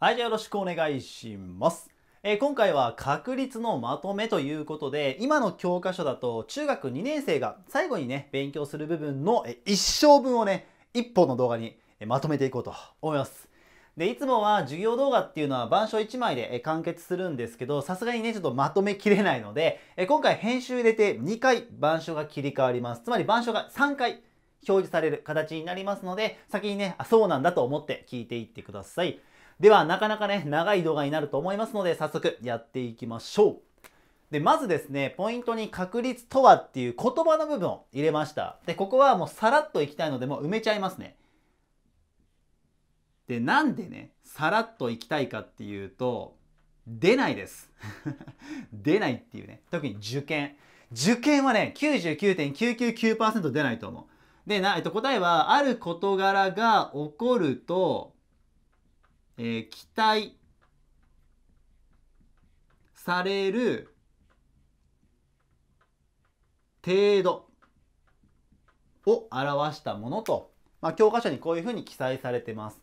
はい、じゃあよろしくお願いします。えー、今回は確率のまとめということで、今の教科書だと中学2年生が最後にね、勉強する部分の一生分をね、一本の動画にまとめていこうと思います。で、いつもは授業動画っていうのは板書1枚で完結するんですけど、さすがにね、ちょっとまとめきれないので、今回編集入れて2回板書が切り替わります。つまり板書が3回表示される形になりますので、先にね、あ、そうなんだと思って聞いていってください。では、なかなかね、長い動画になると思いますので、早速やっていきましょう。で、まずですね、ポイントに確率とはっていう言葉の部分を入れました。で、ここはもうさらっといきたいので、もう埋めちゃいますね。で、なんでね、さらっといきたいかっていうと、出ないです。出ないっていうね。特に受験。受験はね、99.999%出ないと思う。で、な、えっと、答えは、ある事柄が起こると、えー、期待される程度を表したものと、まあ、教科書にこういうふうに記載されてます。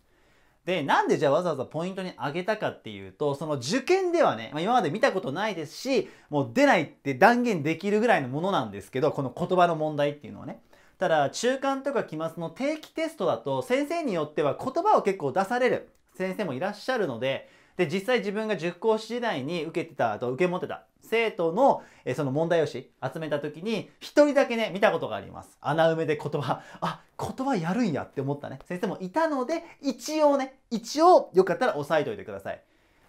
で、なんでじゃあわざわざポイントに上げたかっていうと、その受験ではね、まあ、今まで見たことないですし、もう出ないって断言できるぐらいのものなんですけど、この言葉の問題っていうのはね。ただ、中間とか期末の定期テストだと、先生によっては言葉を結構出される。先生もいらっしゃるので、で、実際自分が塾講師時代に受けてた、と受け持ってた生徒の、えその問題用紙集めた時に、一人だけね、見たことがあります。穴埋めで言葉、あ、言葉やるんやって思ったね、先生もいたので、一応ね、一応よかったら押さえておいてください。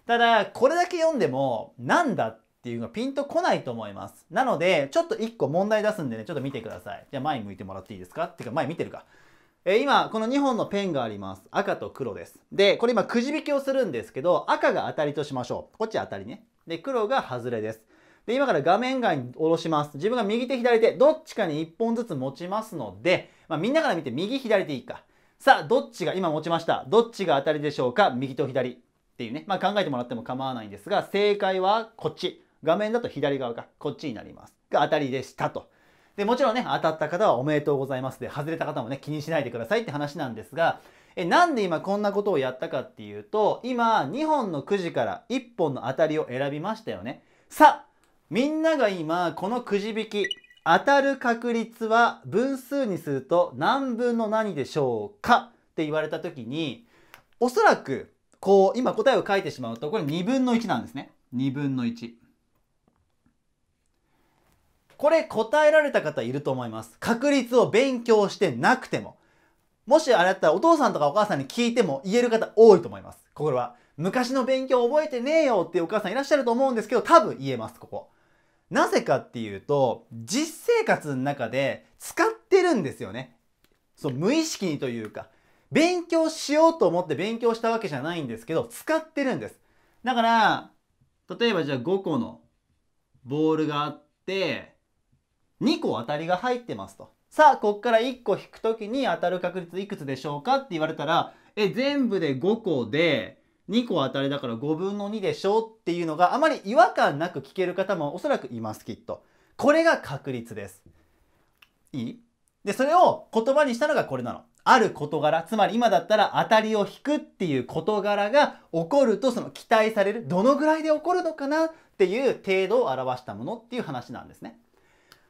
ただ、これだけ読んでも、なんだっていうのはピンとこないと思います。なので、ちょっと一個問題出すんでね、ちょっと見てください。じゃあ前向いてもらっていいですかっていうか前見てるか。え今、この2本のペンがあります。赤と黒です。で、これ今くじ引きをするんですけど、赤が当たりとしましょう。こっち当たりね。で、黒が外れです。で、今から画面外に下ろします。自分が右手左手、どっちかに1本ずつ持ちますので、まあ、みんなから見て右左でいいか。さあ、どっちが、今持ちました。どっちが当たりでしょうか右と左。っていうね。まあ、考えてもらっても構わないんですが、正解はこっち。画面だと左側か。こっちになります。が当たりでしたと。で、もちろんね、当たった方はおめでとうございますで、外れた方もね、気にしないでくださいって話なんですが、え、なんで今こんなことをやったかっていうと、今、2本のくじから1本の当たりを選びましたよね。さあ、みんなが今、このくじ引き、当たる確率は分数にすると何分の何でしょうかって言われた時に、おそらく、こう、今答えを書いてしまうと、これ2分の1なんですね。2分の1。これ答えられた方いると思います。確率を勉強してなくても。もしあれだったらお父さんとかお母さんに聞いても言える方多いと思います。これは。昔の勉強覚えてねえよっていうお母さんいらっしゃると思うんですけど、多分言えます、ここ。なぜかっていうと、実生活の中で使ってるんですよね。そう、無意識にというか。勉強しようと思って勉強したわけじゃないんですけど、使ってるんです。だから、例えばじゃあ5個のボールがあって、2個当たりが入ってますと。さあ、こっから1個引くときに当たる確率いくつでしょうかって言われたら、え、全部で5個で、2個当たりだから5分の2でしょっていうのがあまり違和感なく聞ける方もおそらくいますきっと。これが確率です。いいで、それを言葉にしたのがこれなの。ある事柄、つまり今だったら当たりを引くっていう事柄が起こるとその期待される、どのぐらいで起こるのかなっていう程度を表したものっていう話なんですね。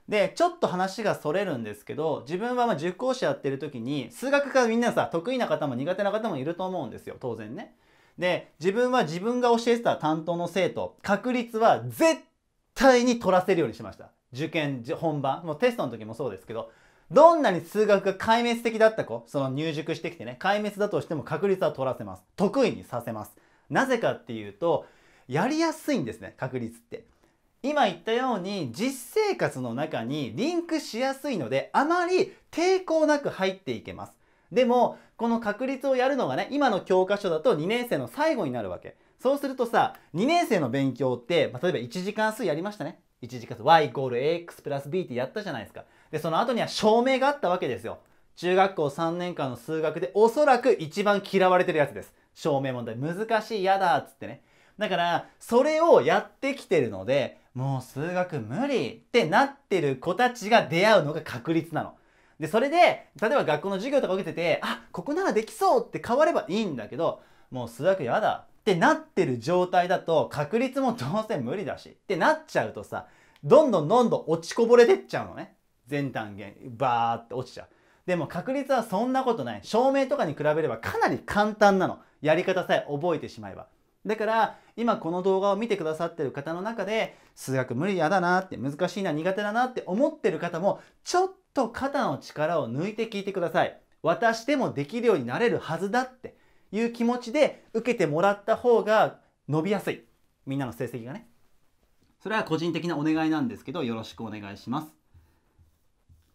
で、ちょっと話がそれるんですけど、自分はまあ受講師やってる時に、数学がみんなさ、得意な方も苦手な方もいると思うんですよ、当然ね。で、自分は自分が教えてた担当の生徒、確率は絶対に取らせるようにしました。受験、本番、もうテストの時もそうですけど、どんなに数学が壊滅的だった子、その入塾してきてね、壊滅だとしても確率は取らせます。得意にさせます。なぜかっていうと、やりやすいんですね、確率って。今言ったように実生活の中にリンクしやすいのであまり抵抗なく入っていけます。でもこの確率をやるのがね今の教科書だと2年生の最後になるわけ。そうするとさ2年生の勉強って、まあ、例えば1時間数やりましたね。1時間数 y イコール ax プラス b ってやったじゃないですか。でその後には証明があったわけですよ。中学校3年間の数学でおそらく一番嫌われてるやつです。証明問題難しい嫌だっつってね。だからそれをやってきてるのでもう数学無理ってなってる子たちが出会うのが確率なの。で、それで、例えば学校の授業とか受けてて、あ、ここならできそうって変わればいいんだけど、もう数学やだってなってる状態だと確率も当然無理だしってなっちゃうとさ、どんどんどんどん落ちこぼれてっちゃうのね。全単元、バーって落ちちゃう。でも確率はそんなことない。証明とかに比べればかなり簡単なの。やり方さえ覚えてしまえば。だから今この動画を見てくださってる方の中で数学無理やだなって難しいな苦手だなって思ってる方もちょっと肩の力を抜いて聞いてください。私でもできるようになれるはずだっていう気持ちで受けてもらった方が伸びやすい。みんなの成績がね。それは個人的なお願いなんですけどよろしくお願いします。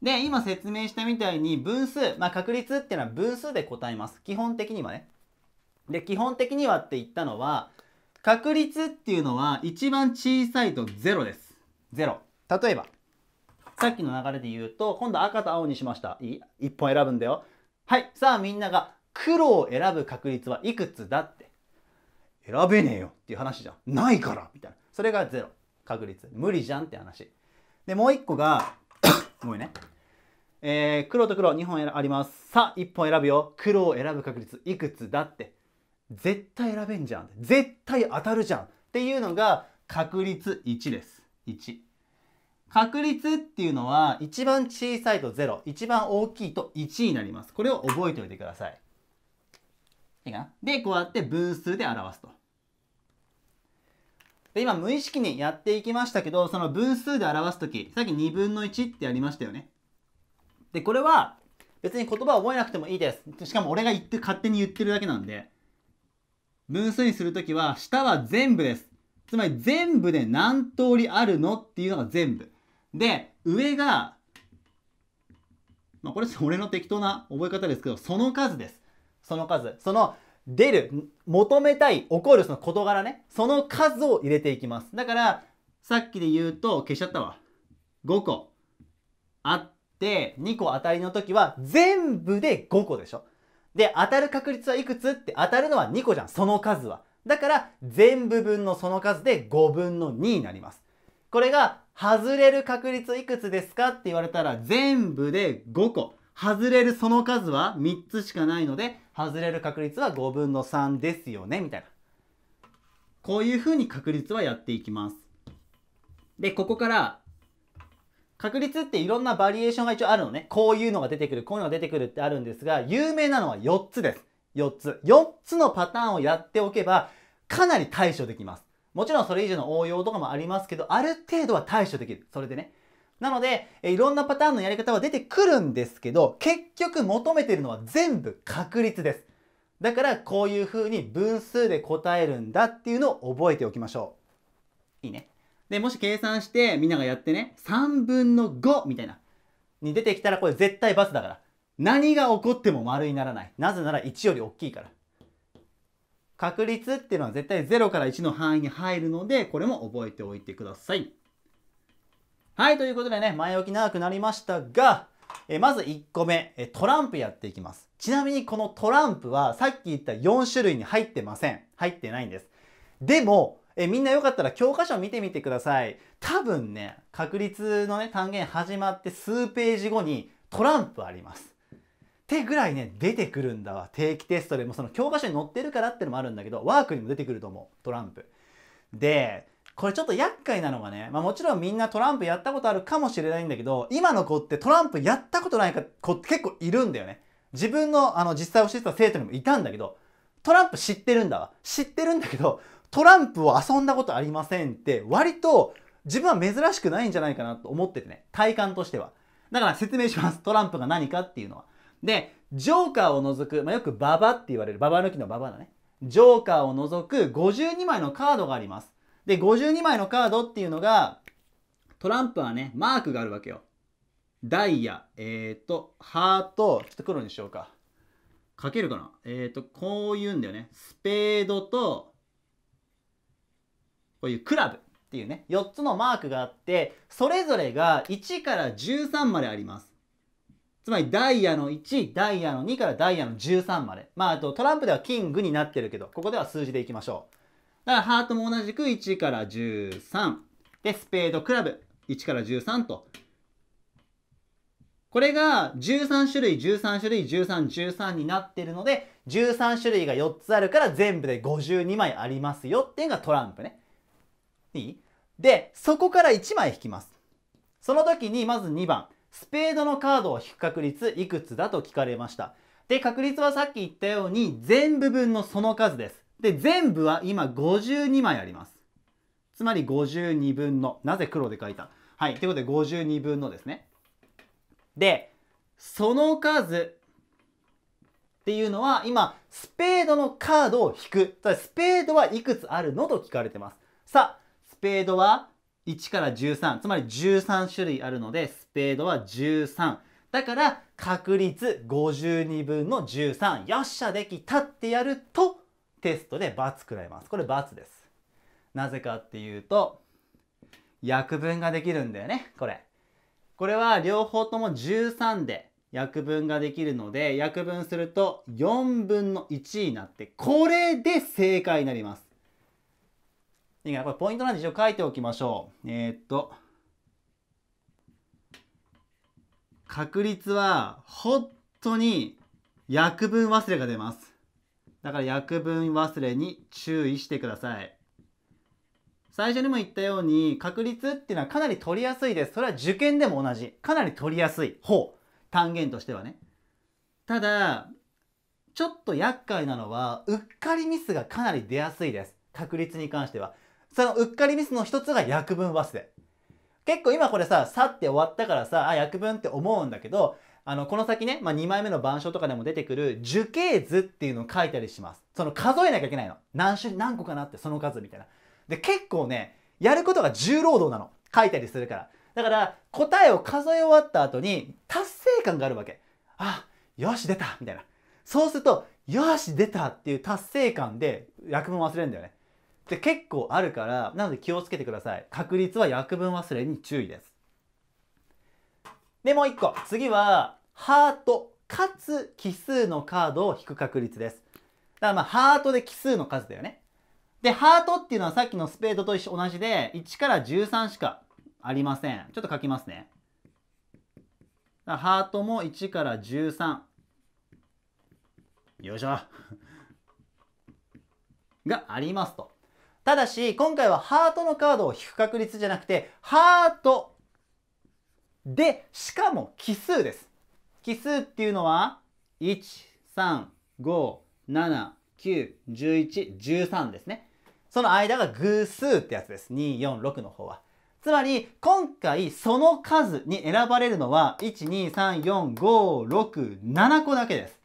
で、今説明したみたいに分数、まあ確率っていうのは分数で答えます。基本的にはね。で基本的にはって言ったのは確率っていうのは一番小さいと0です。0。例えばさっきの流れで言うと今度赤と青にしました。い1本選ぶんだよ。はいさあみんなが黒を選ぶ確率はいくつだって選べねえよっていう話じゃん。ないからみたいな。それが0確率。無理じゃんって話。でもう1個が ごめんね。えー、黒と黒2本あります。さあ1本選ぶよ。黒を選ぶ確率いくつだって。絶対選べんじゃん絶対当たるじゃんっていうのが確率1です1確率っていうのは一番小さいと0一番大きいと1になりますこれを覚えておいてくださいいいかなでこうやって分数で表すとで今無意識にやっていきましたけどその分数で表す時さっき2分の1ってやりましたよねでこれは別に言葉を覚えなくてもいいですしかも俺が言って勝手に言ってるだけなんで分数にするときは、下は全部です。つまり全部で何通りあるのっていうのが全部。で、上が、まあ、これ俺の適当な覚え方ですけど、その数です。その数。その出る、求めたい、起こるその事柄ね。その数を入れていきます。だから、さっきで言うと、消しちゃったわ。5個あって、2個当たりの時は全部で5個でしょ。で、当たる確率はいくつって当たるのは2個じゃん、その数は。だから、全部分のその数で5分の2になります。これが、外れる確率いくつですかって言われたら、全部で5個。外れるその数は3つしかないので、外れる確率は5分の3ですよね、みたいな。こういうふうに確率はやっていきます。で、ここから確率っていろんなバリエーションが一応あるのね。こういうのが出てくる、こういうのが出てくるってあるんですが、有名なのは4つです。4つ。4つのパターンをやっておけば、かなり対処できます。もちろんそれ以上の応用とかもありますけど、ある程度は対処できる。それでね。なので、いろんなパターンのやり方は出てくるんですけど、結局求めてるのは全部確率です。だからこういう風に分数で答えるんだっていうのを覚えておきましょう。いいね。で、もし計算してみんながやってね、3分の5みたいな。に出てきたらこれ絶対×だから。何が起こっても丸にならない。なぜなら1より大きいから。確率っていうのは絶対0から1の範囲に入るので、これも覚えておいてください。はい、ということでね、前置き長くなりましたが、えまず1個目え、トランプやっていきます。ちなみにこのトランプはさっき言った4種類に入ってません。入ってないんです。でも、えみんなよかったら教科書見てみてください。多分ね、確率のね、単元始まって数ページ後にトランプあります。ってぐらいね、出てくるんだわ。定期テストでもその教科書に載ってるからってのもあるんだけど、ワークにも出てくると思う。トランプ。で、これちょっと厄介なのがね、まあ、もちろんみんなトランプやったことあるかもしれないんだけど、今の子ってトランプやったことない子って結構いるんだよね。自分のあの実際教えてた生徒にもいたんだけど、トランプ知ってるんだわ。知ってるんだけど、トランプを遊んだことありませんって割と自分は珍しくないんじゃないかなと思っててね体感としてはだから説明しますトランプが何かっていうのはでジョーカーを除く、まあ、よくババって言われるババ抜きのババだねジョーカーを除く52枚のカードがありますで52枚のカードっていうのがトランプはねマークがあるわけよダイヤえっ、ー、とハートちょっと黒にしようか書けるかなえっ、ー、とこういうんだよねスペードとこういうクラブっていうね、4つのマークがあって、それぞれが1から13まであります。つまりダイヤの1、ダイヤの2からダイヤの13まで。まあ、あとトランプではキングになってるけど、ここでは数字でいきましょう。だからハートも同じく1から13。で、スペードクラブ1から13と。これが13種類、13種類、13、13になってるので、13種類が4つあるから全部で52枚ありますよっていうのがトランプね。いいで、そこから1枚引きます。その時にまず2番、スペードのカードを引く確率いくつだと聞かれました。で、確率はさっき言ったように全部分のその数です。で、全部は今52枚あります。つまり52分の、なぜ黒で書いたはい、ということで52分のですね。で、その数っていうのは今、スペードのカードを引く。スペードはいくつあるのと聞かれてます。さあ、ペードは1から13つまり13種類あるのでスペードは13だから確率52分の13よっしゃできたってやるとテストで×くらいますこれ×ですなぜかっていうと約分ができるんだよねこれこれは両方とも13で約分ができるので約分すると4分の1になってこれで正解になりますいいこれポイントなんで一応書いておきましょう。えー、っと、確率は本当に約分忘れが出ます。だから約分忘れに注意してください。最初にも言ったように確率っていうのはかなり取りやすいです。それは受験でも同じ。かなり取りやすい方。単元としてはね。ただ、ちょっと厄介なのは、うっかりミスがかなり出やすいです。確率に関しては。そのうっかりミスの一つが約文忘れ。結構今これさ、去って終わったからさ、あ、訳文って思うんだけど、あの、この先ね、まあ、2枚目の板書とかでも出てくる樹形図っていうのを書いたりします。その数えなきゃいけないの。何種、何個かなって、その数みたいな。で、結構ね、やることが重労働なの。書いたりするから。だから、答えを数え終わった後に、達成感があるわけ。あ、よし、出たみたいな。そうすると、よし、出たっていう達成感で、訳文忘れるんだよね。って結構あるからなので気をつけてください確率は約分忘れに注意ですでもう一個次はハートかつ奇数のカードを引く確率ですだからまあハートで奇数の数だよねでハートっていうのはさっきのスペードと同じで1から13しかありませんちょっと書きますねハートも1から13よいしょがありますとただし、今回はハートのカードを引く確率じゃなくて、ハートで、しかも奇数です。奇数っていうのは、1、3、5、7、9、11、13ですね。その間が偶数ってやつです。2、4、6の方は。つまり、今回、その数に選ばれるのは、1、2、3、4、5、6、7個だけです。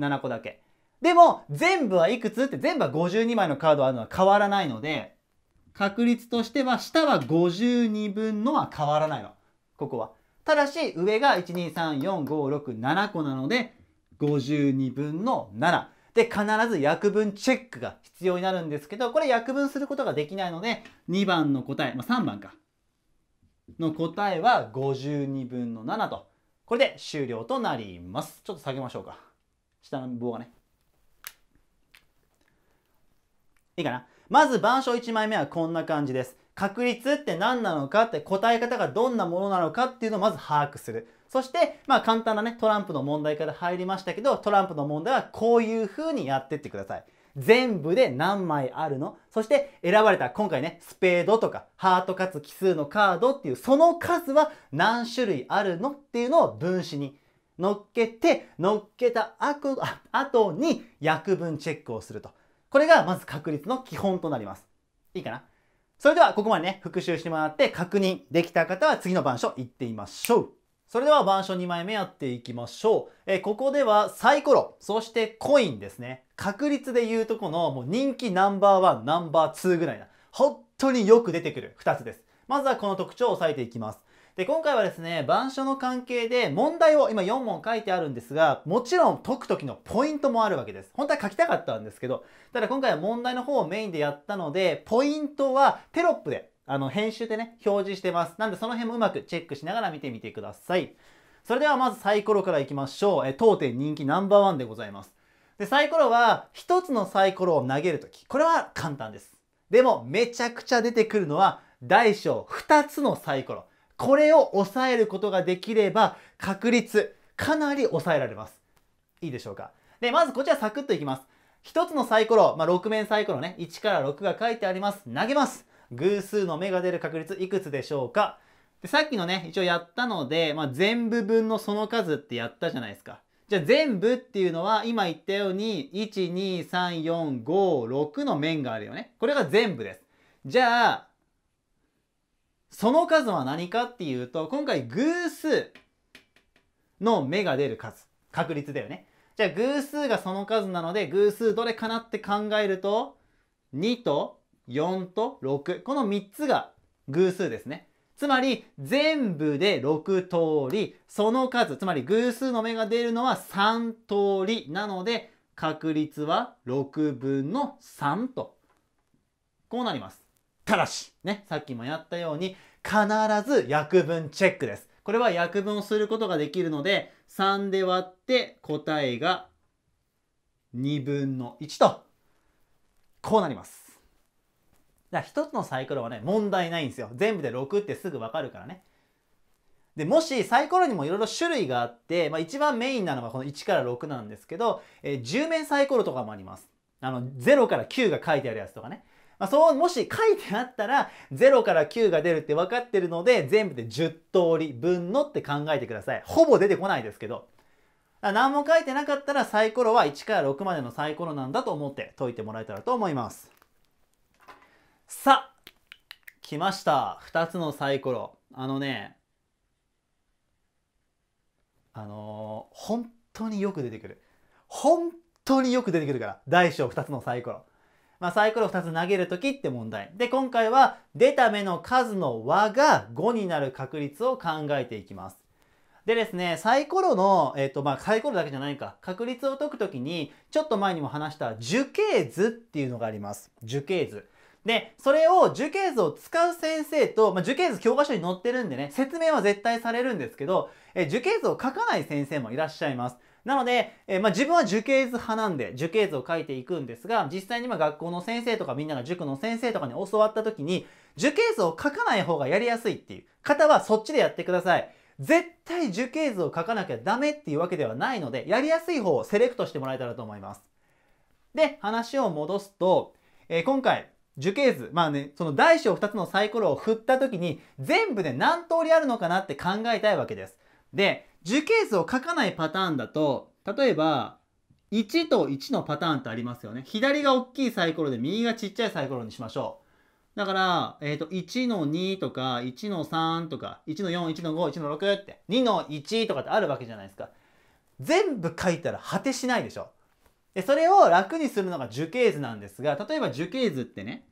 7個だけ。でも、全部はいくつって全部は52枚のカードあるのは変わらないので、確率としては下は52分のは変わらないの。ここは。ただし、上が1234567個なので、52分の7。で、必ず約分チェックが必要になるんですけど、これ約分することができないので、2番の答え、まあ、3番か。の答えは52分の7と。これで終了となります。ちょっと下げましょうか。下の棒がね。いいかなまず板書1枚目はこんな感じです。確率って何なのかって答え方がどんなものなのかっていうのをまず把握する。そして、まあ簡単なね、トランプの問題から入りましたけど、トランプの問題はこういう風にやってってください。全部で何枚あるのそして選ばれた今回ね、スペードとかハートかつ奇数のカードっていうその数は何種類あるのっていうのを分子に乗っけて、乗っけた後に訳分チェックをすると。これがまず確率の基本となります。いいかなそれではここまでね、復習してもらって確認できた方は次の板書行ってみましょう。それでは板書2枚目やっていきましょう。えここではサイコロ、そしてコインですね。確率で言うとこのもう人気ナンバーワン、ナンバーツーぐらいな。本当によく出てくる2つです。まずはこの特徴を押さえていきます。で、今回はですね、板書の関係で問題を今4問書いてあるんですが、もちろん解く時のポイントもあるわけです。本当は書きたかったんですけど、ただ今回は問題の方をメインでやったので、ポイントはテロップで、あの、編集でね、表示してます。なんでその辺もうまくチェックしながら見てみてください。それではまずサイコロからいきましょう。え当店人気ナンバーワンでございます。で、サイコロは1つのサイコロを投げるとき。これは簡単です。でも、めちゃくちゃ出てくるのは大小2つのサイコロ。これを抑えることができれば確率かなり抑えられます。いいでしょうか。で、まずこちらサクッといきます。一つのサイコロ、まあ、6面サイコロね、1から6が書いてあります。投げます。偶数の目が出る確率いくつでしょうかでさっきのね、一応やったので、まあ、全部分のその数ってやったじゃないですか。じゃあ全部っていうのは、今言ったように、1、2、3、4、5、6の面があるよね。これが全部です。じゃあ、その数は何かっていうと、今回偶数の目が出る数。確率だよね。じゃあ偶数がその数なので、偶数どれかなって考えると、2と4と6。この3つが偶数ですね。つまり、全部で6通り、その数、つまり偶数の目が出るのは3通りなので、確率は6分の3と。こうなります。ただし、ね、さっきもやったように、必ず約分チェックです。これは約分をすることができるので、3で割って答えが2分の1と、こうなります。だから1つのサイコロはね、問題ないんですよ。全部で6ってすぐわかるからね。で、もしサイコロにもいろいろ種類があって、まあ一番メインなのがこの1から6なんですけど、えー、10面サイコロとかもあります。あの、0から9が書いてあるやつとかね。まあ、そう、もし書いてあったら、0から9が出るって分かってるので、全部で10通り分のって考えてください。ほぼ出てこないですけど。何も書いてなかったらサイコロは1から6までのサイコロなんだと思って解いてもらえたらと思います。さあ、来ました。2つのサイコロ。あのね、あのー、本当によく出てくる。本当によく出てくるから。大小2つのサイコロ。まあ、サイコロ2つ投げる時って問題。で、今回は出た目の数の和が5になる確率を考えていきます。でですね、サイコロの、えっ、と、まあ、サイコロだけじゃないか、確率を解くときに、ちょっと前にも話した樹形図っていうのがあります。樹形図。で、それを樹形図を使う先生と、まあ、樹形図教科書に載ってるんでね、説明は絶対されるんですけど、え樹形図を書かない先生もいらっしゃいます。なので、えー、まあ、自分は樹形図派なんで樹形図を書いていくんですが実際にま学校の先生とかみんなが塾の先生とかに教わった時に樹形図を書かない方がやりやすいっていう方はそっちでやってください。絶対樹形図を書かなきゃダメっていうわけではないのでやりやすい方をセレクトしてもらえたらと思います。で話を戻すと、えー、今回樹形図まあねその大小2つのサイコロを振った時に全部で何通りあるのかなって考えたいわけです。で、樹形図を書かないパターンだと、例えば、1と1のパターンってありますよね。左が大きいサイコロで右がちっちゃいサイコロにしましょう。だから、えっ、ー、と、1の2とか、1の3とか、1の4、1の5、1の6って、2の1とかってあるわけじゃないですか。全部書いたら果てしないでしょ。で、それを楽にするのが樹形図なんですが、例えば樹形図ってね、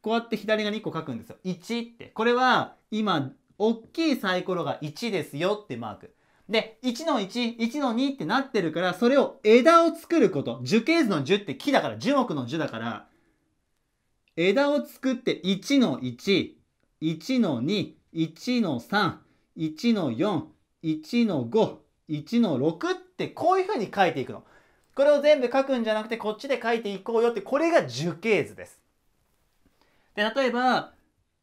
こうやって左が2個書くんですよ。1って。これは今大きいサイコロが1ですよってマーク。で、1の1、1の2ってなってるから、それを枝を作ること。樹形図の樹って木だから、樹木の樹だから、枝を作って1の1、1の2、1の3、1の4、1の5、1の6ってこういう風に書いていくの。これを全部書くんじゃなくてこっちで書いていこうよってこれが樹形図です。で、例えば、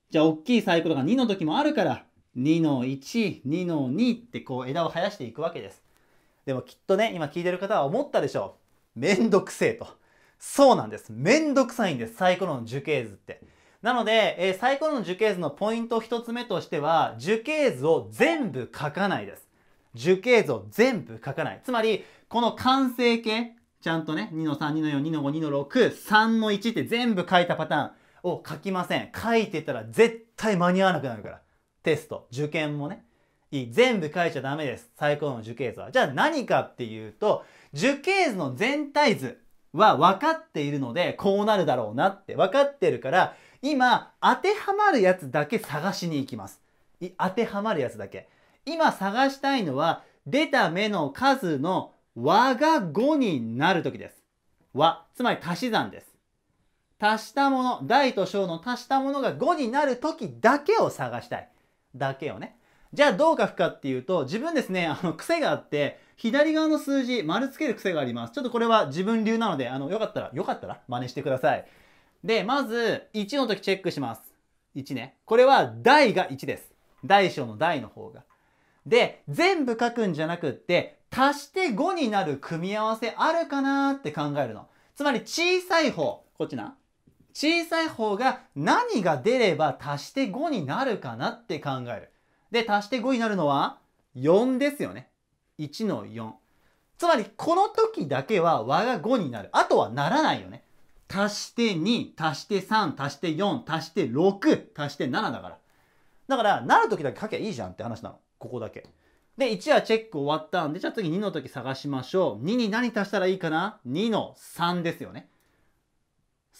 じゃあ大きいサイコロが2の時もあるから2の1、2の2ってこう枝を生やしていくわけです。でもきっとね、今聞いてる方は思ったでしょう。めんどくせえと。そうなんです。めんどくさいんです。サイコロの樹形図って。なので、えー、サイコロの樹形図のポイント1つ目としては、樹形図を全部書かないです。樹形図を全部書かない。つまり、この完成形、ちゃんとね、2の3、2の4、2の5、2の6、3の1って全部書いたパターンを書きません。書いてたら絶対間に合わなくなるから。テスト、受験もね、全部書いちゃダメです。最高の樹形図は。じゃあ何かっていうと、樹形図の全体図は分かっているので、こうなるだろうなって分かってるから、今、当てはまるやつだけ探しに行きます。当てはまるやつだけ。今探したいのは、出た目の数の和が5になる時です。和、つまり足し算です。足したもの、大と小の足したものが5になる時だけを探したい。だけをね。じゃあどう書くかっていうと、自分ですね、あの、癖があって、左側の数字、丸つける癖があります。ちょっとこれは自分流なので、あの、よかったら、よかったら真似してください。で、まず、1の時チェックします。1ね。これは、大が1です。大小の大の方が。で、全部書くんじゃなくって、足して5になる組み合わせあるかなって考えるの。つまり小さい方、こっちな。小さい方が何が出れば足して5になるかなって考える。で、足して5になるのは4ですよね。1の4。つまり、この時だけは和が5になる。あとはならないよね。足して2、足して3、足して4、足して6、足して7だから。だから、なる時だけ書けばいいじゃんって話なの。ここだけ。で、1はチェック終わったんで、じゃあ次2の時探しましょう。2に何足したらいいかな ?2 の3ですよね。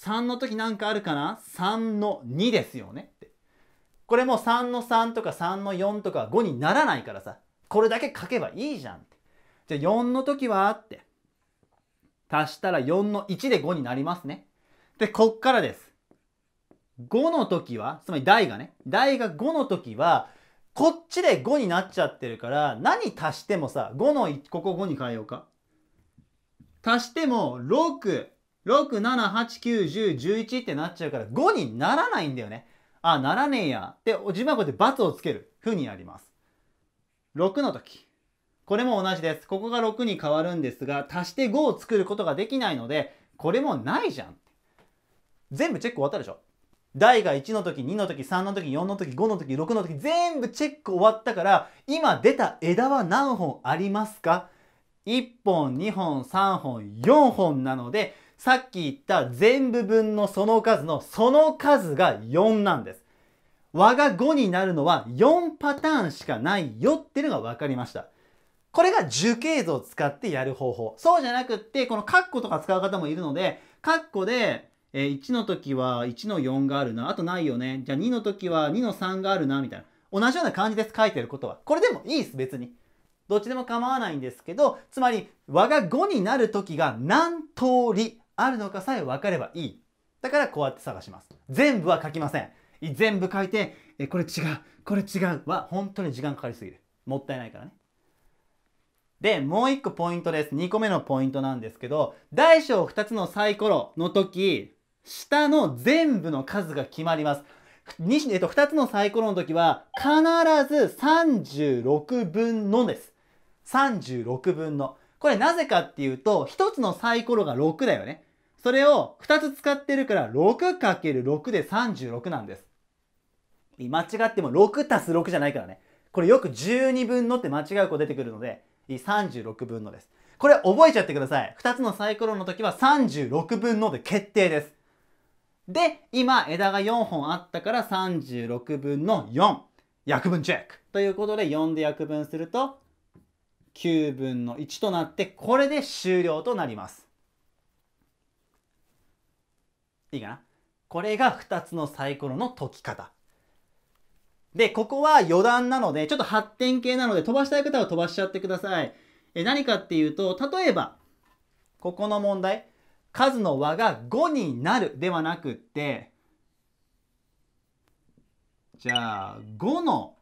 3の時なんかあるかな ?3 の2ですよねって。これも3の3とか3の4とか5にならないからさ、これだけ書けばいいじゃんって。じゃあ4の時はって。足したら4の1で5になりますね。で、こっからです。5の時は、つまり台がね、台が5の時は、こっちで5になっちゃってるから、何足してもさ、5の1、ここ5に変えようか。足しても6、6、7、8、9、10、11ってなっちゃうから5にならないんだよね。あ、ならねえや。で、自分はこうやって×をつけるふうになります。6の時。これも同じです。ここが6に変わるんですが、足して5を作ることができないので、これもないじゃん。全部チェック終わったでしょ台が1の時、2の時、3の時、4の時、5の時、6の時、全部チェック終わったから、今出た枝は何本ありますか ?1 本、2本、3本、4本なので、さっき言った全部分のその数のその数が4なんです。和が5になるのは4パターンしかないよっていうのが分かりました。これが樹形図を使ってやる方法。そうじゃなくって、このカッコとか使う方もいるので、カッコで、え1の時は1の4があるな。あとないよね。じゃあ2の時は2の3があるな、みたいな。同じような感じです。書いてることは。これでもいいです、別に。どっちでも構わないんですけど、つまり和が5になる時が何通りあるのかさえ分かればいい。だからこうやって探します。全部は書きません。全部書いて、えこれ違う、これ違うは本当に時間かかりすぎる。もったいないからね。で、もう一個ポイントです。2個目のポイントなんですけど、大小2つのサイコロの時、下の全部の数が決まります。2, えっと、2つのサイコロの時は、必ず36分のです。36分の。これなぜかっていうと、1つのサイコロが6だよね。それを2つ使ってるから 6×6 で36なんです。間違っても6足す6じゃないからね。これよく12分のって間違う子出てくるので、36分のです。これ覚えちゃってください。2つのサイコロの時は36分ので決定です。で、今枝が4本あったから36分の4。約分チェックということで4で約分すると9分の1となってこれで終了となります。いいかなこれが2つのサイコロの解き方。で、ここは余談なので、ちょっと発展系なので、飛ばしたい方は飛ばしちゃってください。え何かっていうと、例えば、ここの問題、数の和が5になるではなくって、じゃあ、5の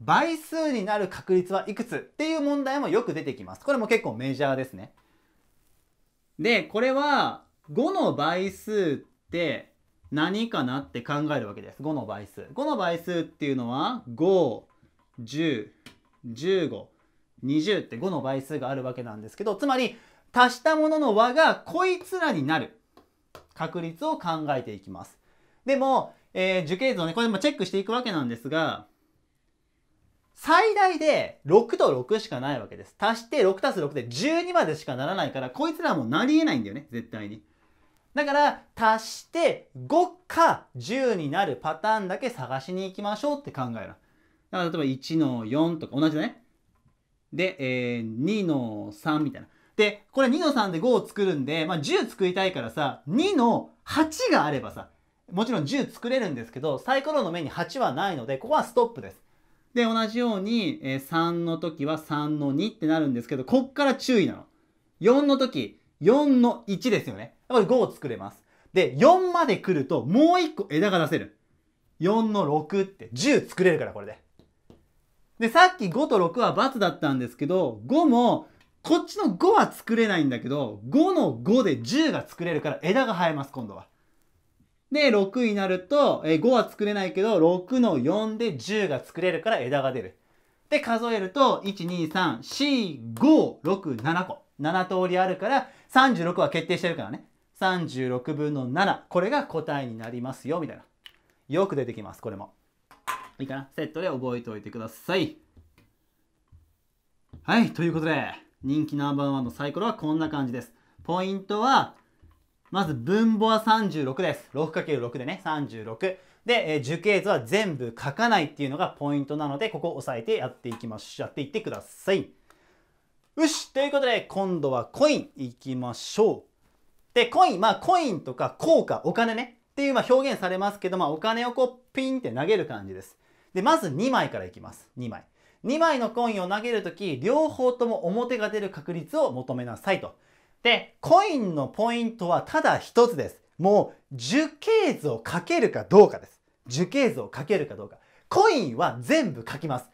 倍数になる確率はいくつっていう問題もよく出てきます。これも結構メジャーですね。でこれは5の倍数って何かなって考えるわけです5の倍数5の倍数っていうのは5101520って5の倍数があるわけなんですけどつまり足したものの和がこいつらになる確率を考えていきますでも、えー、樹形図をねこれもチェックしていくわけなんですが最大で6と6しかないわけです。足して6足す6で12までしかならないから、こいつらもなり得ないんだよね、絶対に。だから、足して5か10になるパターンだけ探しに行きましょうって考える。だから例えば1の4とか同じだね。で、えー、2の3みたいな。で、これ2の3で5を作るんで、まあ、10作りたいからさ、2の8があればさ、もちろん10作れるんですけど、サイコロの目に8はないので、ここはストップです。で、同じように、えー、3の時は3の2ってなるんですけど、こっから注意なの。4の時、4の1ですよね。やっぱり5を作れます。で、4まで来ると、もう1個枝が出せる。4の6って10作れるから、これで。で、さっき5と6は×だったんですけど、5も、こっちの5は作れないんだけど、5の5で10が作れるから枝が生えます、今度は。で、6になると、えー、5は作れないけど、6の4で10が作れるから枝が出る。で、数えると、1、2、3、4、5、6、7個。7通りあるから、36は決定してるからね。36分の7。これが答えになりますよ、みたいな。よく出てきます、これも。いいかなセットで覚えておいてください。はい、ということで、人気ナンバーワンのサイコロはこんな感じです。ポイントは、まず分母は36です。6×6 でね、36。で、えー、樹形図は全部書かないっていうのがポイントなので、ここを押さえてやっていきましょう。やっていってください。よしということで、今度はコインいきましょう。で、コイン、まあコインとか効果、お金ね、っていうまあ表現されますけど、まあお金をこうピンって投げる感じです。で、まず2枚からいきます。2枚。2枚のコインを投げるとき、両方とも表が出る確率を求めなさいと。で、コインのポイントはただ一つです。もう樹形図を書けるかどうかです。樹形図を書けるかどうか。コインは全部書きます。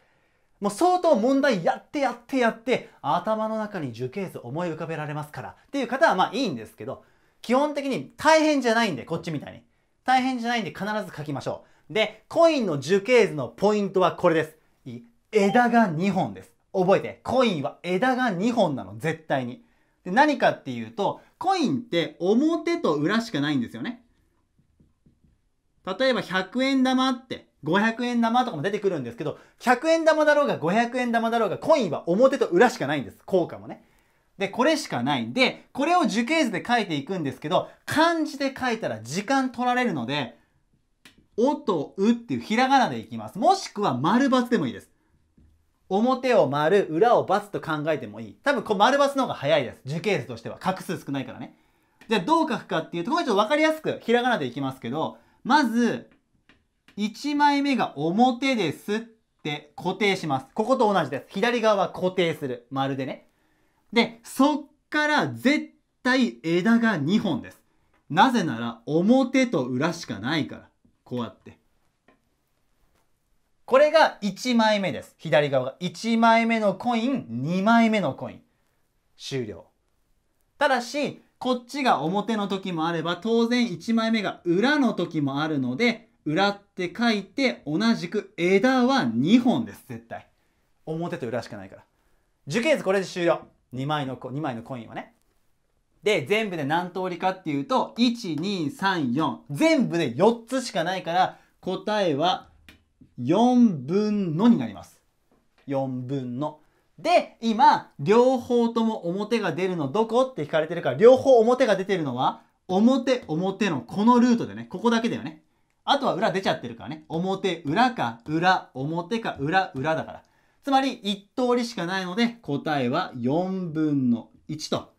もう相当問題やってやってやって頭の中に樹形図思い浮かべられますからっていう方はまあいいんですけど基本的に大変じゃないんでこっちみたいに大変じゃないんで必ず書きましょうでコインの樹形図のポイントはこれです枝が2本です覚えてコインは枝が2本なの絶対にで何かっていうと、コインって表と裏しかないんですよね。例えば100円玉って500円玉とかも出てくるんですけど、100円玉だろうが500円玉だろうがコインは表と裏しかないんです。効果もね。で、これしかないんで、これを樹形図で書いていくんですけど、漢字で書いたら時間取られるので、おとうっていうひらがなでいきます。もしくは丸抜でもいいです。表を丸、裏をバツと考えてもいい。多分こう丸の方が早いです。樹形図としては。画数少ないからね。じゃあどう書くかっていうと、こはちょっとわかりやすくひらがなでいきますけど、まず、1枚目が表ですって固定します。ここと同じです。左側は固定する。丸でね。で、そっから絶対枝が2本です。なぜなら表と裏しかないから。こうやって。これが1枚目です。左側が1枚目のコイン、2枚目のコイン。終了。ただし、こっちが表の時もあれば、当然1枚目が裏の時もあるので、裏って書いて、同じく枝は2本です、絶対。表と裏しかないから。樹形図これで終了。2枚の、2枚のコインはね。で、全部で何通りかっていうと、1、2、3、4。全部で4つしかないから、答えは4分のになります。4分の。で、今、両方とも表が出るのどこって聞かれてるから、両方表が出てるのは、表、表のこのルートでね、ここだけだよね。あとは裏出ちゃってるからね。表、裏か、裏、表か、裏、裏だから。つまり、1通りしかないので、答えは4分の1と。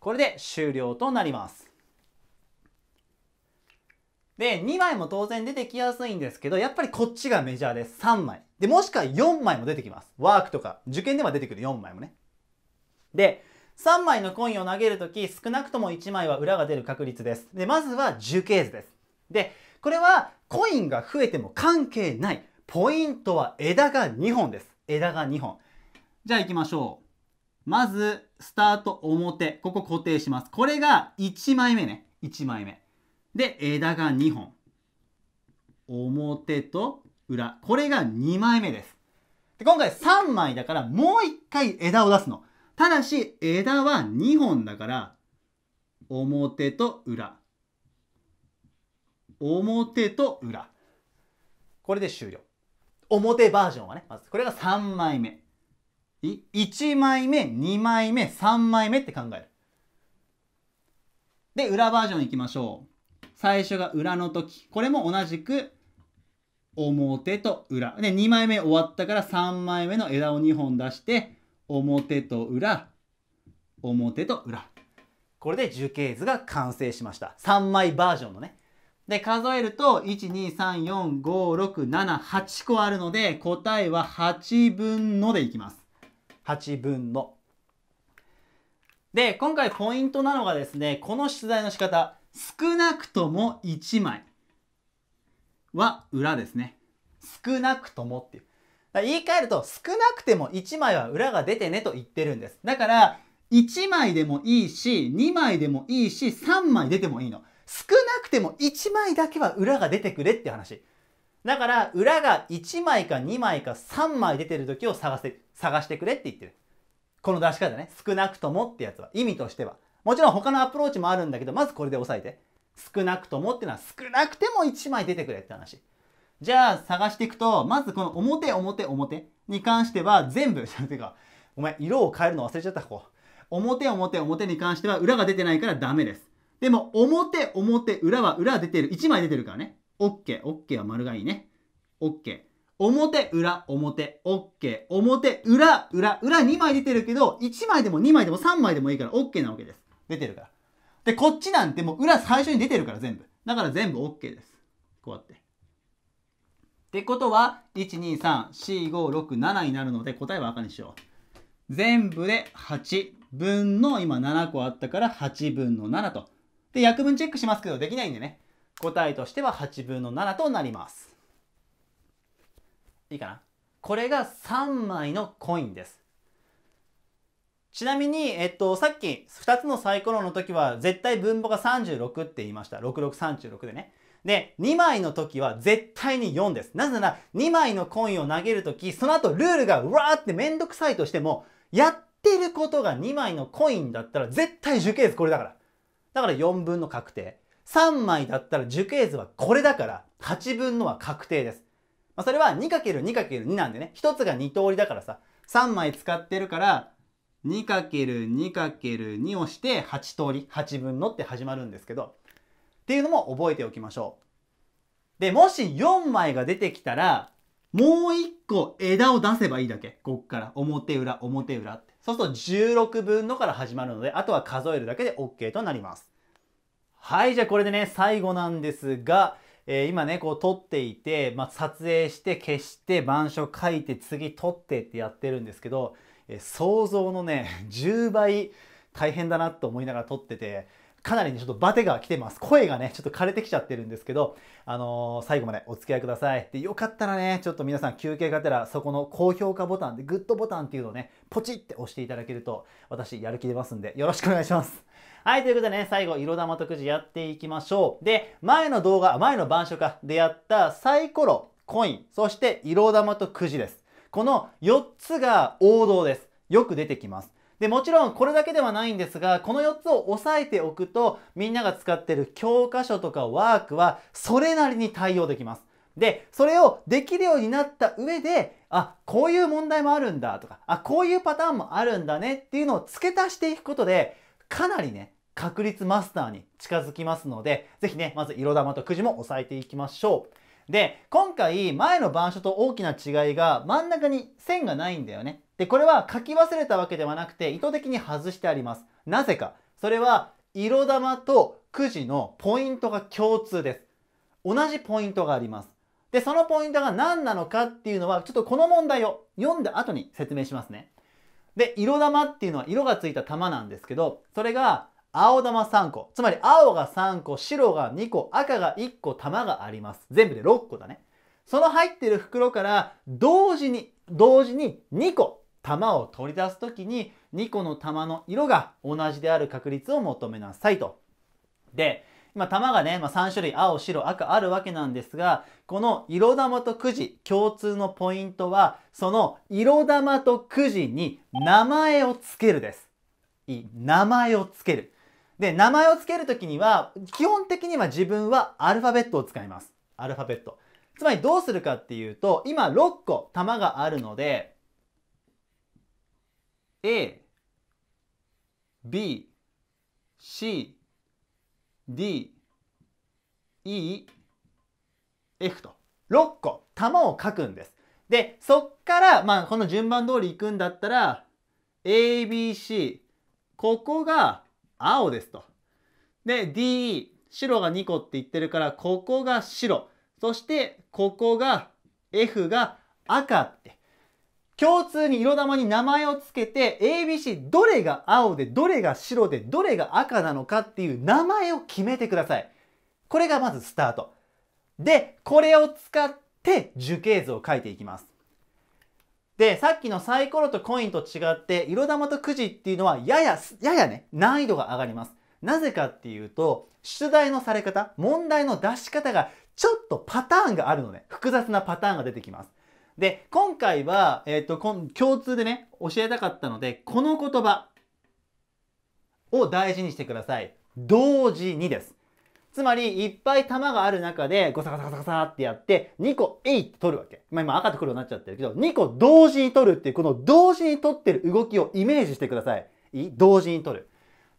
これで終了となります。で、2枚も当然出てきやすいんですけど、やっぱりこっちがメジャーです。3枚。で、もしくは4枚も出てきます。ワークとか、受験では出てくる4枚もね。で、3枚のコインを投げるとき、少なくとも1枚は裏が出る確率です。で、まずは樹形図です。で、これはコインが増えても関係ない。ポイントは枝が2本です。枝が2本。じゃあ行きましょう。まず、スタート表。ここ固定します。これが1枚目ね。1枚目。で、枝が2本。表と裏。これが2枚目です。で今回3枚だからもう1回枝を出すの。ただし枝は2本だから表と裏。表と裏。これで終了。表バージョンはね、まずこれが3枚目。1枚目、2枚目、3枚目って考える。で、裏バージョンいきましょう。最初が裏の時これも同じく表と裏で2枚目終わったから3枚目の枝を2本出して表と裏表と裏これで樹形図が完成しました3枚バージョンのねで数えると1234567個あるので答えは8分のでいきます8分ので今回ポイントなのがですねこの出題の仕方少なくとも1枚は裏ですね。少なくともっていう。言い換えると、少なくても1枚は裏が出てねと言ってるんです。だから、1枚でもいいし、2枚でもいいし、3枚出てもいいの。少なくても1枚だけは裏が出てくれって話。だから、裏が1枚か2枚か3枚出てる時を探せ、探してくれって言ってる。この出し方ね。少なくともってやつは。意味としては。もちろん他のアプローチもあるんだけど、まずこれで押さえて。少なくともってのは少なくても1枚出てくれって話。じゃあ探していくと、まずこの表表表に関しては全部、てか、お前色を変えるの忘れちゃった、ここ。表表表に関しては裏が出てないからダメです。でも表表裏は裏出てる。1枚出てるからね。OK。OK は丸がいいね。OK。表裏表 OK。表裏裏裏2枚出てるけど、1枚でも2枚でも3枚でもいいから OK なわけです。出てるから。で、こっちなんてもう裏最初に出てるから全部。だから全部 OK です。こうやって。ってことは、1,2,3,4,5,6,7になるので答えは赤にしよう。全部で8分の今7個あったから8分の7と。で、約分チェックしますけどできないんでね。答えとしては8分の7となります。いいかなこれが3枚のコインです。ちなみに、えっと、さっき2つのサイコロの時は絶対分母が36って言いました。6636でね。で、2枚の時は絶対に4です。なぜなら2枚のコインを投げる時、その後ルールがうわーってめんどくさいとしても、やってることが2枚のコインだったら絶対樹形図これだから。だから4分の確定。3枚だったら樹形図はこれだから、8分のは確定です。まあ、それは 2×2×2 なんでね、1つが2通りだからさ、3枚使ってるから、2×2×2 をして8通り8分のって始まるんですけどっていうのも覚えておきましょう。でもし4枚が出てきたらもう1個枝を出せばいいだけこっから表裏表裏ってそうすると16分のから始まるのであとは数えるだけで OK となります。はいじゃあこれでね最後なんですがえ今ねこう撮っていて、まあ、撮影して消して板書書いて次撮ってってやってるんですけど想像のね10 倍大変だなと思いながら撮っててかなりねちょっとバテが来てます声がねちょっと枯れてきちゃってるんですけどあのー、最後までお付き合いくださいでよかったらねちょっと皆さん休憩がてらそこの高評価ボタンでグッドボタンっていうのをねポチって押していただけると私やる気出ますんでよろしくお願いしますはい、ということでね、最後、色玉とくじやっていきましょう。で、前の動画、前の板書か、でやったサイコロ、コイン、そして色玉とくじです。この4つが王道です。よく出てきます。で、もちろんこれだけではないんですが、この4つを押さえておくと、みんなが使ってる教科書とかワークは、それなりに対応できます。で、それをできるようになった上で、あ、こういう問題もあるんだとか、あ、こういうパターンもあるんだねっていうのを付け足していくことで、かなりね、確率マスターに近づきますので、是非ね、まず色玉とくじも押さえていきましょう。で今回前の板書と大きな違いが真ん中に線がないんだよねでこれは書き忘れたわけではなくて意図的に外してありますなぜかそれは色玉とくじのポイントが共通です同じポイントがありますでそのポイントが何なのかっていうのはちょっとこの問題を読んだ後に説明しますねで色玉っていうのは色がついた玉なんですけどそれが青玉3個。つまり青が3個、白が2個、赤が1個、玉があります。全部で6個だね。その入ってる袋から同時に、同時に2個玉を取り出す時に2個の玉の色が同じである確率を求めなさいと。で、今玉がね、まあ、3種類青、白、赤あるわけなんですが、この色玉とくじ共通のポイントは、その色玉とくじに名前を付けるです。いい名前を付ける。で、名前を付けるときには、基本的には自分はアルファベットを使います。アルファベット。つまりどうするかっていうと、今6個玉があるので、A、B、C、D、E、F と6個玉を書くんです。で、そっから、まあ、この順番通り行くんだったら、ABC、ここが青ですと。で、DE、白が2個って言ってるから、ここが白。そして、ここが F が赤って。共通に色玉に名前を付けて ABC どれが青でどれが白でどれが赤なのかっていう名前を決めてください。これがまずスタート。で、これを使って樹形図を書いていきます。で、さっきのサイコロとコインと違って、色玉とくじっていうのは、やや、ややね、難易度が上がります。なぜかっていうと、出題のされ方、問題の出し方が、ちょっとパターンがあるので、ね、複雑なパターンが出てきます。で、今回は、えっ、ー、と、共通でね、教えたかったので、この言葉を大事にしてください。同時にです。つまり、いっぱい玉がある中で、ゴサゴサゴサゴサってやって、2個、えいって取るわけ。まあ今赤と黒になっちゃってるけど、2個同時に取るっていう、この同時に取ってる動きをイメージしてください。い同時に取る。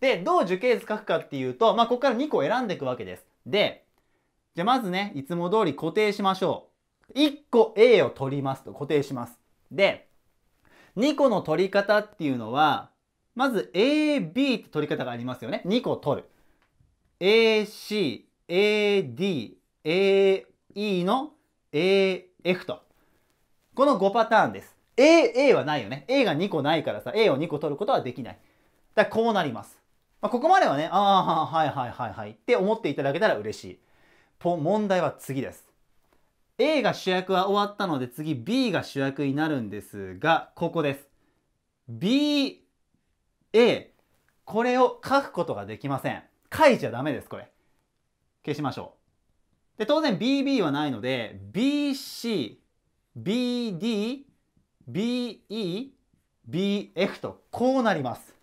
で、どう樹形図書くかっていうと、まあここから2個選んでいくわけです。で、じゃあまずね、いつも通り固定しましょう。1個 A を取りますと固定します。で、2個の取り方っていうのは、まず AB って取り方がありますよね。2個取る。AC、AD、AE の AF と。この5パターンです。A、A はないよね。A が2個ないからさ、A を2個取ることはできない。だからこうなります。まあ、ここまではね、ああ、はいはいはいはいって思っていただけたら嬉しい。問題は次です。A が主役は終わったので次 B が主役になるんですが、ここです。B、A、これを書くことができません。書いちゃダメです、これ。消しましょう。で、当然 BB はないので、BC、BD、BE、BF とこうなります。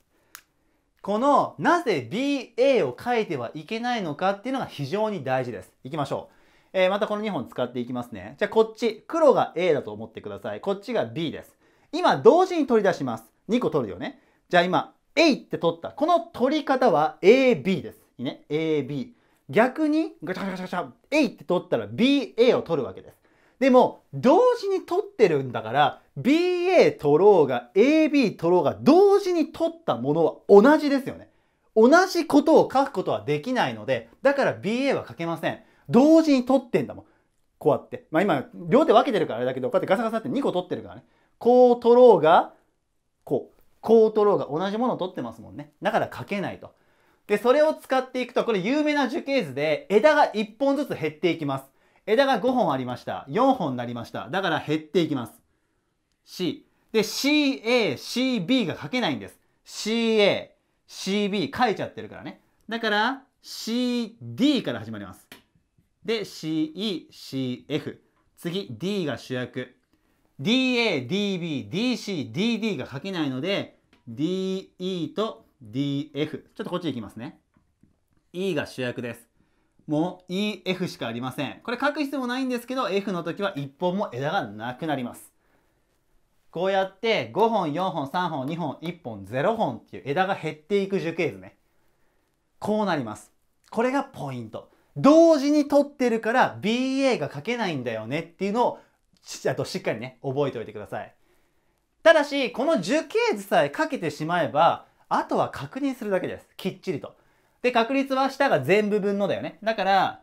このなぜ BA を書いてはいけないのかっていうのが非常に大事です。いきましょう。えー、またこの2本使っていきますね。じゃあこっち、黒が A だと思ってください。こっちが B です。今同時に取り出します。2個取るよね。じゃあ今 A って取った。この取り方は AB です。いいね。AB。逆に、ガチャガチャガチャ、A って取ったら BA を取るわけです。でも、同時に取ってるんだから、BA 取ろうが AB 取ろうが、同時に取ったものは同じですよね。同じことを書くことはできないので、だから BA は書けません。同時に取ってんだもん。こうやって。まあ今、両手分けてるからあれだけど、こうやってガサガサって2個取ってるからね。こう取ろうが、こう。コートローが同じものを取ってますもんね。だから書けないと。で、それを使っていくと、これ有名な樹形図で枝が1本ずつ減っていきます。枝が5本ありました。4本になりました。だから減っていきます。C。で、CA、CB が書けないんです。CA、CB 書いちゃってるからね。だから CD から始まります。で、CE、CF。次、D が主役。DA、DB、DC、DD が書けないので、DE と DF。ちょっとこっち行きますね。E が主役です。もう EF しかありません。これ書く必要もないんですけど、F の時は1本も枝がなくなります。こうやって5本、4本、3本、2本、1本、0本っていう枝が減っていく樹形図ね。こうなります。これがポイント。同時に取ってるから BA が書けないんだよねっていうのをあとしっかりね、覚えておいてください。ただし、この樹形図さえかけてしまえば、あとは確認するだけです。きっちりと。で、確率は下が全部分のだよね。だから、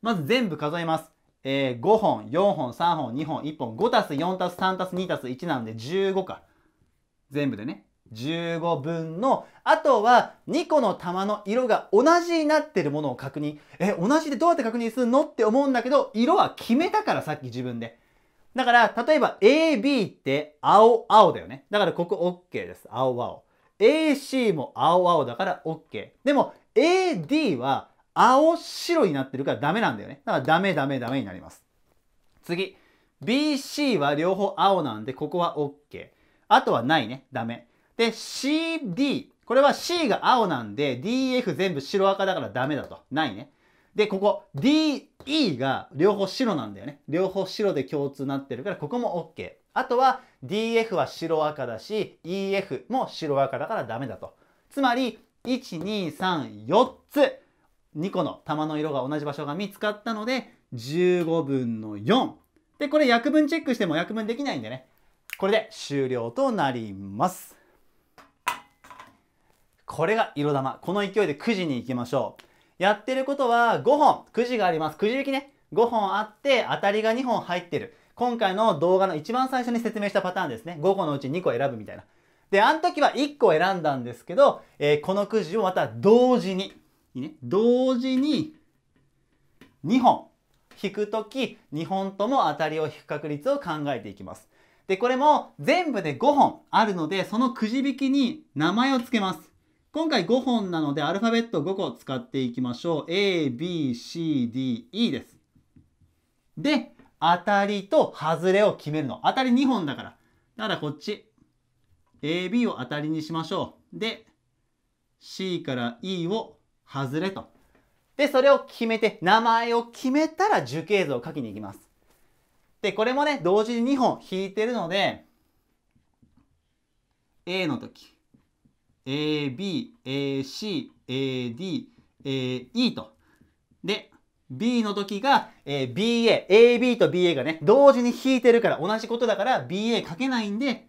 まず全部数えます。えー、5本、4本、3本、2本、1本、5たす4たす3たす2たす1なんで15か。全部でね。15分のあとは2個の玉の色が同じになってるものを確認え同じでどうやって確認するのって思うんだけど色は決めたからさっき自分でだから例えば AB って青青だよねだからここ OK です青青 AC も青青だから OK でも AD は青白になってるからダメなんだよねだからダメダメダメになります次 BC は両方青なんでここは OK あとはないねダメで、CD。これは C が青なんで、DF 全部白赤だからダメだと。ないね。で、ここ、DE が両方白なんだよね。両方白で共通になってるから、ここも OK。あとは、DF は白赤だし、EF も白赤だからダメだと。つまり、1、2、3、4つ、2個の玉の色が同じ場所が見つかったので、15分の4。で、これ約分チェックしても約分できないんでね。これで終了となります。これが色玉。この勢いで9時に行きましょう。やってることは5本、9時があります。くじ引きね。5本あって、当たりが2本入ってる。今回の動画の一番最初に説明したパターンですね。5個のうち2個選ぶみたいな。で、あの時は1個選んだんですけど、えー、このくじをまた同時に、ね、同時に2本引く時、2本とも当たりを引く確率を考えていきます。で、これも全部で5本あるので、そのくじ引きに名前を付けます。今回5本なのでアルファベット5個使っていきましょう。A, B, C, D, E です。で、当たりと外れを決めるの。当たり2本だから。だからこっち。A, B を当たりにしましょう。で、C から E を外れと。で、それを決めて、名前を決めたら樹形図を書きに行きます。で、これもね、同時に2本引いてるので、A の時。AB、AC、AD、E と。で、B の時が、え BA、AB と BA がね、同時に引いてるから、同じことだから BA 書けないんで、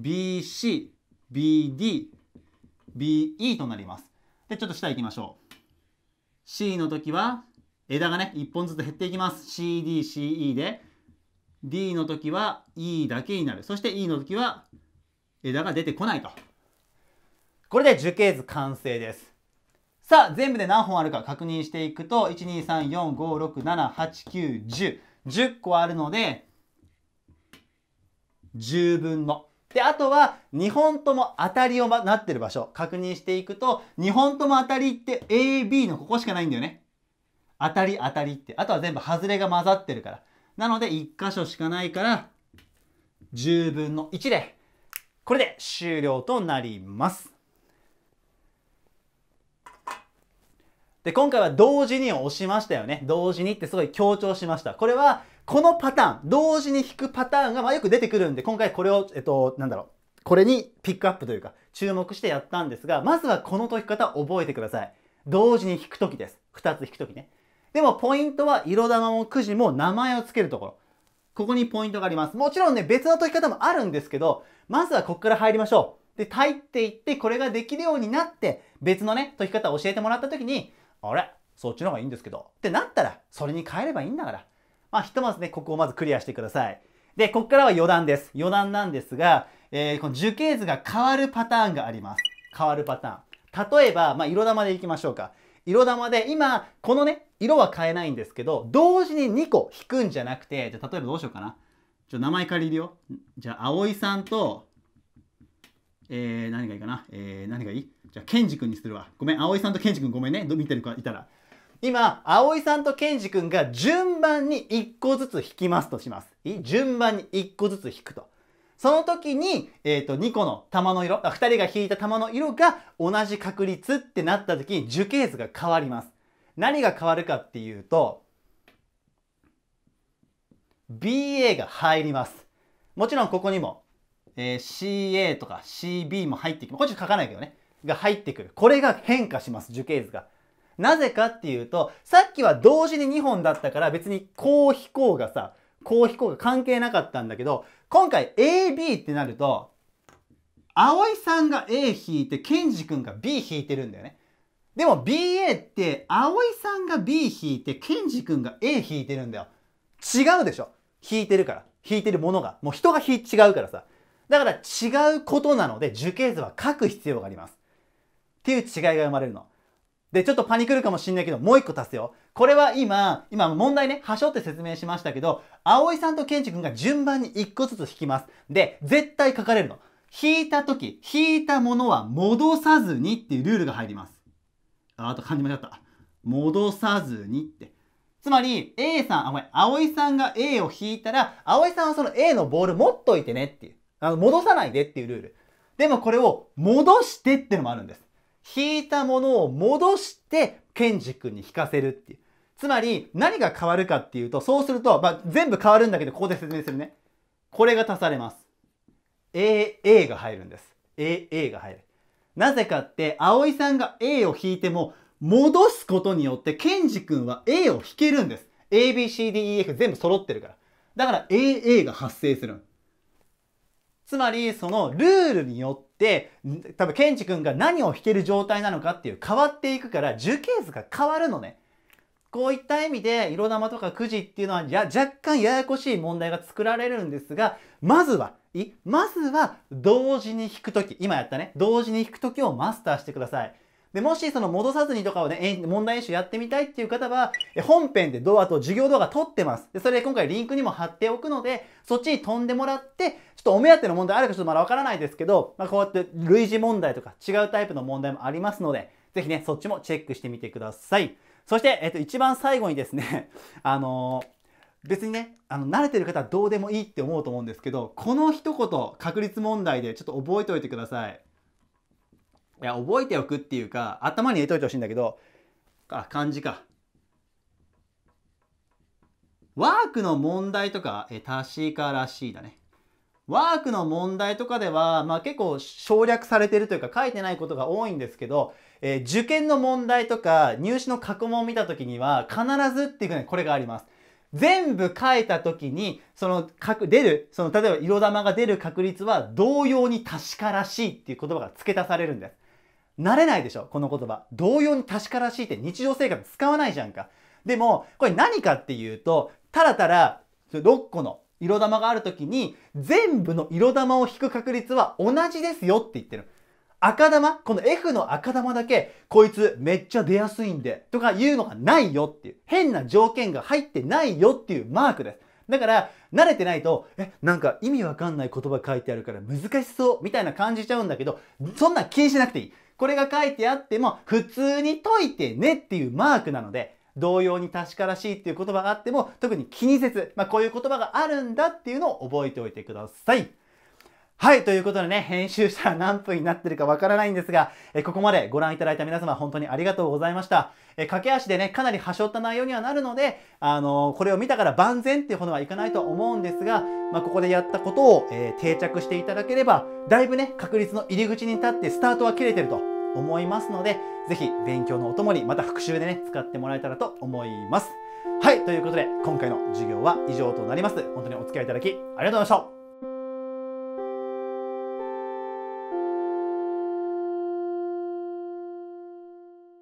BC、BD、BE となります。で、ちょっと下行きましょう。C の時は、枝がね、1本ずつ減っていきます。CD、CE で。D の時は E だけになる。そして E の時は枝が出てこないと。これで樹形図完成です。さあ、全部で何本あるか確認していくと、1,2,3,4,5,6,7,8,9,10。10個あるので、10分の。で、あとは2本とも当たりをなってる場所確認していくと、2本とも当たりって AB のここしかないんだよね。当たり当たりって。あとは全部外れが混ざってるから。なので1箇所しかないから、10分の1で、これで終了となります。で、今回は同時にを押しましたよね。同時にってすごい強調しました。これは、このパターン、同時に弾くパターンが、まあ、よく出てくるんで、今回これを、えっと、なんだろう。これにピックアップというか、注目してやったんですが、まずはこの解き方を覚えてください。同時に弾く時です。二つ弾く時ね。でも、ポイントは、色玉もくじも名前を付けるところ。ここにポイントがあります。もちろんね、別の解き方もあるんですけど、まずはここから入りましょう。で、入っていって、これができるようになって、別のね、解き方を教えてもらった時に、あれそっちの方がいいんですけど。ってなったら、それに変えればいいんだから。まあ、ひとまずね、ここをまずクリアしてください。で、ここからは余談です。余談なんですが、えー、この樹形図が変わるパターンがあります。変わるパターン。例えば、まあ、色玉でいきましょうか。色玉で、今、このね、色は変えないんですけど、同時に2個引くんじゃなくて、じゃ例えばどうしようかな。ちょ、名前借りるよ。じゃあ、葵さんと、えー、何がいいかな、えー、何がいいじゃあ、ケンジ君にするわ。ごめん、葵さんとケンジ君ごめんね、見てる子いたら。今、葵さんとケンジ君が順番に1個ずつ引きますとします。いい順番に1個ずつ引くと。その時に、えっ、ー、と、2個の玉の色、2人が引いた玉の色が同じ確率ってなった時に樹形図が変わります。何が変わるかっていうと、BA が入ります。もちろんここにもえー、CA とか CB も入ってきます。こっちょ書かないけどね。が入ってくる。これが変化します、樹形図が。なぜかっていうと、さっきは同時に2本だったから別に高飛行がさ、高飛行が関係なかったんだけど、今回 AB ってなると、葵さんが A 引いて、ケンジ君が B 引いてるんだよね。でも BA って、葵さんが B 引いて、ケンジ君が A 引いてるんだよ。違うでしょ引いてるから。引いてるものが。もう人が違うからさ。だから違うことなので樹形図は書く必要があります。っていう違いが生まれるの。で、ちょっとパニクるかもしんないけど、もう一個足すよ。これは今、今問題ね、端折って説明しましたけど、葵さんとケンチ君が順番に一個ずつ引きます。で、絶対書かれるの。引いた時、引いたものは戻さずにっていうルールが入ります。あ、あと漢字間違った。戻さずにって。つまり、A さん、あ、ごめん、葵さんが A を引いたら、葵さんはその A のボール持っといてねっていう。あの、戻さないでっていうルール。でもこれを戻してっていうのもあるんです。引いたものを戻して、ケンジ君に引かせるっていう。つまり、何が変わるかっていうと、そうすると、まあ、全部変わるんだけど、ここで説明するね。これが足されます。A、A が入るんです。A、A が入る。なぜかって、葵さんが A を引いても、戻すことによって、ケンジ君は A を引けるんです。A, B, C, D, E, F 全部揃ってるから。だから AA が発生する。つまりそのルールによって多分ケンチ君が何を弾ける状態なのかっていう変わっていくから樹形図が変わるのね。こういった意味で色玉とかくじっていうのはや若干ややこしい問題が作られるんですがまずはいまずは同時に弾く時今やったね同時に弾く時をマスターしてください。で、もしその戻さずにとかをね、問題演習やってみたいっていう方は、本編で動画と授業動画撮ってます。で、それ今回リンクにも貼っておくので、そっちに飛んでもらって、ちょっとお目当ての問題あるかちょっとまだわからないですけど、まあ、こうやって類似問題とか違うタイプの問題もありますので、ぜひね、そっちもチェックしてみてください。そして、えっと、一番最後にですね、あのー別にねあの慣れてる方はどうでもいいって思うと思うんですけどこの一言確率問題でちょっと覚えておいてくださいいや、覚えておくっていうか、頭に入れといてほしいんだけど、あ、漢字か。ワークの問題とか、え、確からしいだね。ワークの問題とかでは、まあ結構省略されてるというか書いてないことが多いんですけど、えー、受験の問題とか入試の過去問を見た時には必ずっていうふうにこれがあります。全部書いた時に、その、出る、その、例えば色玉が出る確率は同様に確からしいっていう言葉が付け足されるんです。慣れないでしょこの言葉。同様に確からしいって日常生活使わないじゃんか。でも、これ何かっていうと、ただただ6個の色玉がある時に、全部の色玉を引く確率は同じですよって言ってる。赤玉この F の赤玉だけ、こいつめっちゃ出やすいんで、とか言うのがないよっていう。変な条件が入ってないよっていうマークです。だから、慣れてないと、え、なんか意味わかんない言葉書いてあるから難しそうみたいな感じちゃうんだけど、そんな気にしなくていい。これが書いてあっても、普通に解いてねっていうマークなので、同様に確からしいっていう言葉があっても、特に気にせず、まあ、こういう言葉があるんだっていうのを覚えておいてください。はい、ということでね、編集したら何分になってるかわからないんですが、えここまでご覧いただいた皆様本当にありがとうございました。え駆け足でね、かなり端折った内容にはなるので、あのー、これを見たから万全っていうほどはいかないと思うんですが、まあ、ここでやったことを、えー、定着していただければ、だいぶね、確率の入り口に立ってスタートは切れてると思いますので、ぜひ勉強のお供にまた復習でね、使ってもらえたらと思います。はい、ということで、今回の授業は以上となります。本当にお付き合いいただきありがとうございました。